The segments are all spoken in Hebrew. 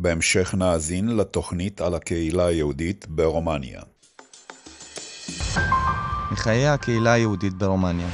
בהמשך נאזין לתוכנית על הקהילה היהודית ברומניה. מחיי הקהילה היהודית ברומניה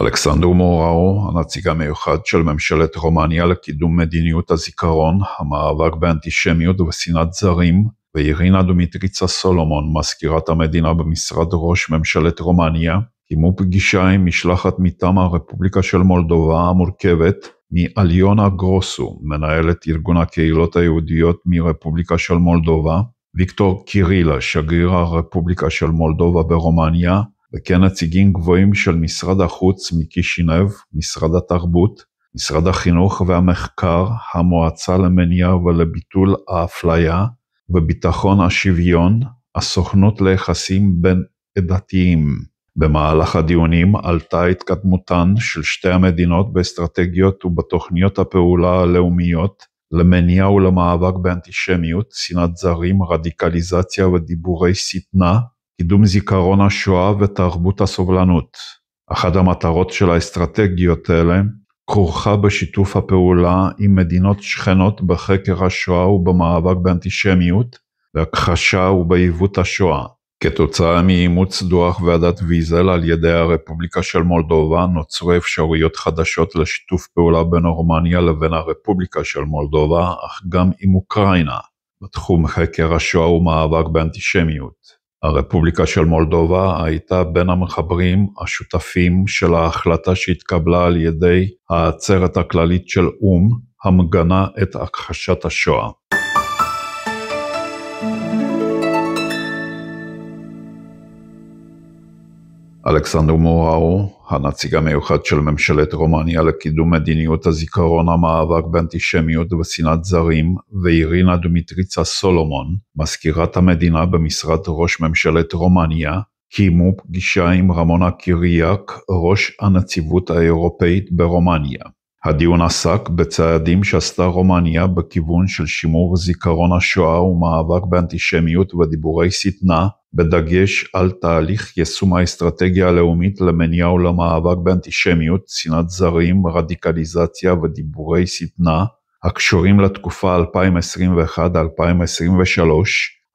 אלכסנדר מוראו, הנציג המיוחד של ממשלת רומניה לקידום מדיניות הזיכרון, המאבק באנטישמיות ושנאת זרים, ואירינה דומיטריצה סולומון, מזכירת המדינה במשרד ראש ממשלת רומניה, קיימו פגישה עם משלחת מטעם הרפובליקה של מולדובה המורכבת מאליונה גרוסו, מנהלת ארגון הקהילות היהודיות מרפובליקה של מולדובה, ויקטור קירילה, שגריר הרפובליקה של מולדובה ברומניה, וכן נציגים גבוהים של משרד החוץ מקישינב, משרד התרבות, משרד החינוך והמחקר, המועצה למניעה ולביטול האפליה וביטחון השוויון, הסוכנות ליחסים בין עדתיים. במהלך הדיונים עלתה התקדמותן של שתי המדינות באסטרטגיות ובתוכניות הפעולה הלאומיות למניע ולמאבק באנטישמיות, שנאת זרים, רדיקליזציה ודיבורי שטנה, קידום זיכרון השואה ותרבות הסובלנות. אחת המטרות של האסטרטגיות האלה כרוכה בשיתוף הפעולה עם מדינות שכנות בחקר השואה ובמאבק באנטישמיות, בהכחשה ובעיוות השואה. כתוצאה מאימוץ דוח ועדת ויזל על ידי הרפובליקה של מולדובה נוצרו אפשרויות חדשות לשיתוף פעולה בין רומניה לבין הרפובליקה של מולדובה, אך גם עם אוקראינה, בתחום חקר השואה ומאבק באנטישמיות. הרפובליקה של מולדובה הייתה בין המחברים השותפים של ההחלטה שהתקבלה על ידי העצרת הכללית של או"ם, המגנה את הכחשת השואה. אלכסנדר מוראו, הנציג המיוחד של ממשלת רומניה לקידום מדיניות הזיכרון המאבק באנטישמיות ושנאת זרים, ואירינה דמיטריצה סולומון, מזכירת המדינה במשרד ראש ממשלת רומניה, קיימו פגישה עם רמונה קיריאק, ראש הנציבות האירופאית ברומניה. הדיון עסק בצעדים שעשתה רומניה בכיוון של שימור זיכרון השואה ומאבק באנטישמיות ודיבורי שטנה, בדגש על תהליך יישום האסטרטגיה הלאומית למניעה ולמאבק באנטישמיות, צנעת זרים, רדיקליזציה ודיבורי שטנה, הקשורים לתקופה 2021-2023,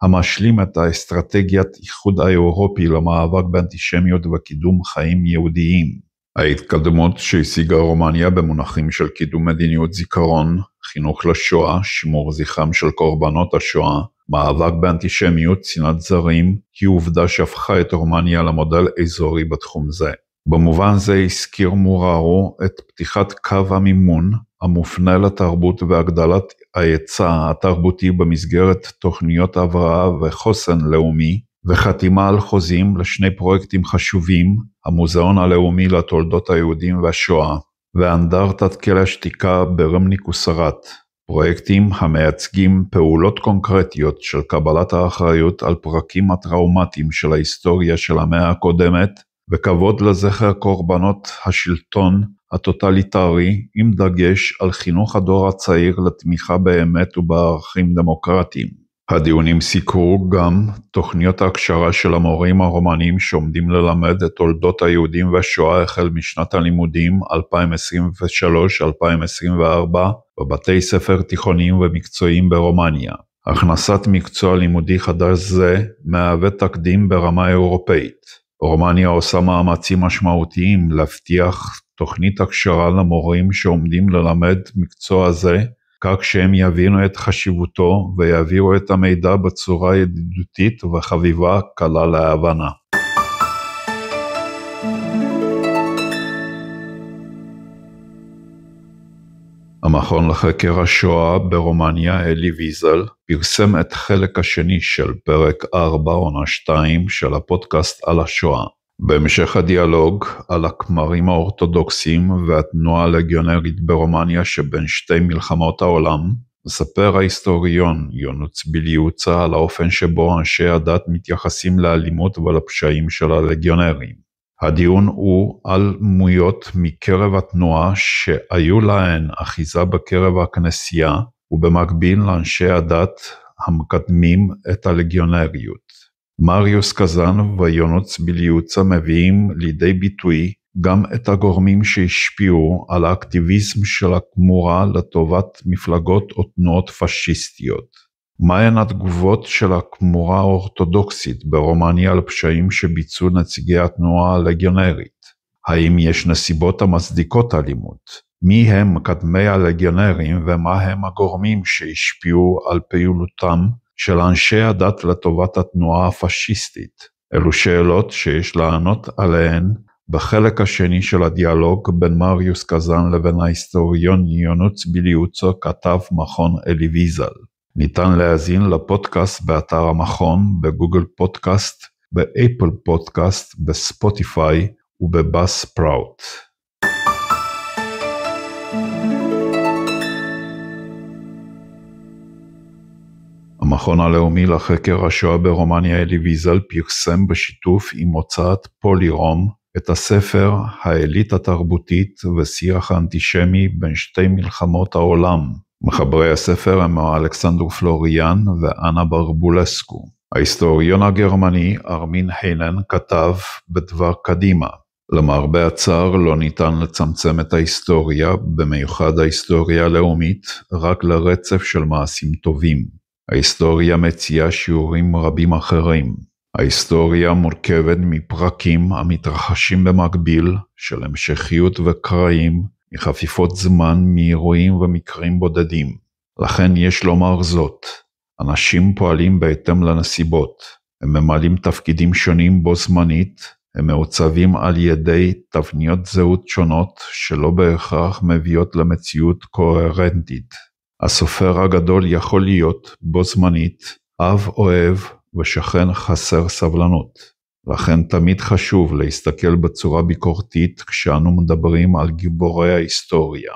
המשלים את האסטרטגיית איחוד האירופי למאבק באנטישמיות וקידום חיים יהודיים. ההתקדמות שהשיגה רומניה במונחים של קידום מדיניות זיכרון, חינוך לשואה, שימור זכרם של קורבנות השואה, מאבק באנטישמיות, צנעת זרים, היא עובדה שהפכה את רומניה למודל אזורי בתחום זה. במובן זה הזכיר מוררו את פתיחת קו המימון המופנה לתרבות והגדלת ההיצע התרבותי במסגרת תוכניות הבראה וחוסן לאומי, וחתימה על חוזים לשני פרויקטים חשובים המוזיאון הלאומי לתולדות היהודים והשואה ואנדרטת קל השתיקה ברמניק וסרט, פרויקטים המייצגים פעולות קונקרטיות של קבלת האחריות על פרקים הטראומטיים של ההיסטוריה של המאה הקודמת וכבוד לזכר קורבנות השלטון הטוטליטרי עם דגש על חינוך הדור הצעיר לתמיכה באמת ובערכים דמוקרטיים. הדיונים סיקרו גם תוכניות ההקשרה של המורים הרומנים שעומדים ללמד את תולדות היהודים והשואה החל משנת הלימודים 2023-2024 בבתי ספר תיכוניים ומקצועיים ברומניה. הכנסת מקצוע לימודי חדש זה מהווה תקדים ברמה אירופאית. רומניה עושה מאמצים משמעותיים להבטיח תוכנית הכשרה למורים שעומדים ללמד מקצוע זה כך שהם יבינו את חשיבותו ויעבירו את המידע בצורה ידידותית וחביבה קלה להבנה. המכון לחקר השואה ברומניה, אלי ויזל, פרסם את חלק השני של פרק 4, עונה 2 של הפודקאסט על השואה. בהמשך הדיאלוג על הכמרים האורתודוקסים והתנועה הלגיונרית ברומניה שבין שתי מלחמות העולם, מספר ההיסטוריון יונוץ ביליוצה על האופן שבו אנשי הדת מתייחסים לאלימות ולפשעים של הלגיונרים. הדיון הוא על דמויות מקרב התנועה שהיו להן אחיזה בקרב הכנסייה ובמקביל לאנשי הדת המקדמים את הלגיונריות. מריוס קזאנוב ויונץ בליוצה מביאים לידי ביטוי גם את הגורמים שהשפיעו על האקטיביזם של הכמורה לטובת מפלגות או תנועות פשיסטיות. מהן התגובות של הכמורה האורתודוקסית ברומניה על פשעים שביצעו נציגי התנועה הלגיונרית? האם יש נסיבות המצדיקות אלימות? מי הם מקדמי הלגיונרים ומה הם הגורמים שהשפיעו על פעילותם של אנשי הדת לטובת התנועה הפשיסטית? אלו שאלות שיש לענות עליהן בחלק השני של הדיאלוג בין מריוס קזאן לבין ההיסטוריון יונוץ ביליוצו, כתב מכון אלי ויזל. ניתן להאזין לפודקאסט באתר המכון, בגוגל פודקאסט, באפל פודקאסט, בספוטיפיי ובבאס פראוט. המכון הלאומי לחקר השואה ברומניה אלי ויזל פרסם בשיתוף עם הוצאת פולירום את הספר "האליטה התרבותית ושיח האנטישמי בין שתי מלחמות העולם". מחברי הספר הם אלכסנדר פלוריאן ואנה ברבולסקו. ההיסטוריון הגרמני ארמין היינן כתב בדבר קדימה למרבה הצער לא ניתן לצמצם את ההיסטוריה, במיוחד ההיסטוריה הלאומית, רק לרצף של מעשים טובים. ההיסטוריה מציעה שיעורים רבים אחרים. ההיסטוריה מורכבת מפרקים המתרחשים במקביל, של המשכיות וקרעים, מחפיפות זמן, מאירועים ומקרים בודדים. לכן יש לומר זאת, אנשים פועלים בהתאם לנסיבות, הם ממלאים תפקידים שונים בו זמנית, הם מעוצבים על ידי תבניות זהות שונות שלא בהכרח מביאות למציאות קוהרנטית. הסופר הגדול יכול להיות בו זמנית אב אוהב ושכן חסר סבלנות. לכן תמיד חשוב להסתכל בצורה ביקורתית כשאנו מדברים על גיבורי ההיסטוריה.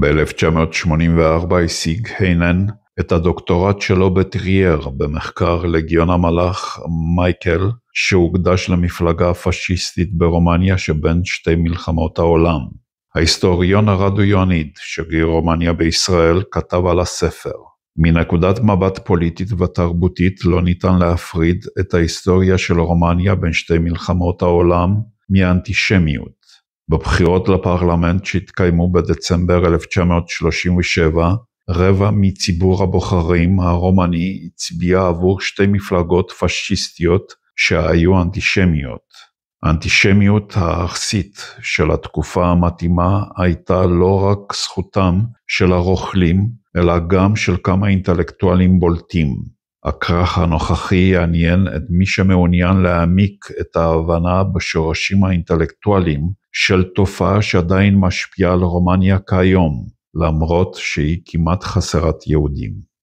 ב-1984 השיג היינן את הדוקטורט שלו בטרייר במחקר לגיון המלאך מייקל, שהוקדש למפלגה הפשיסטית ברומניה שבין שתי מלחמות העולם. ההיסטוריון הרדו יוניד, שגריר רומניה בישראל כתב על הספר מנקודת מבט פוליטית ותרבותית לא ניתן להפריד את ההיסטוריה של רומניה בין שתי מלחמות העולם מהאנטישמיות. בבחירות לפרלמנט שהתקיימו בדצמבר 1937, רבע מציבור הבוחרים הרומני הצביע עבור שתי מפלגות פשיסטיות שהיו אנטישמיות, האנטישמיות הארסית של התקופה המתאימה הייתה לא רק זכותם של הרוכלים, אלא גם של כמה אינטלקטואלים בולטים. הכרך הנוכחי יעניין את מי שמעוניין להעמיק את ההבנה בשורשים האינטלקטואליים של תופעה שעדיין משפיעה על רומניה כיום, למרות שהיא כמעט חסרת יהודים.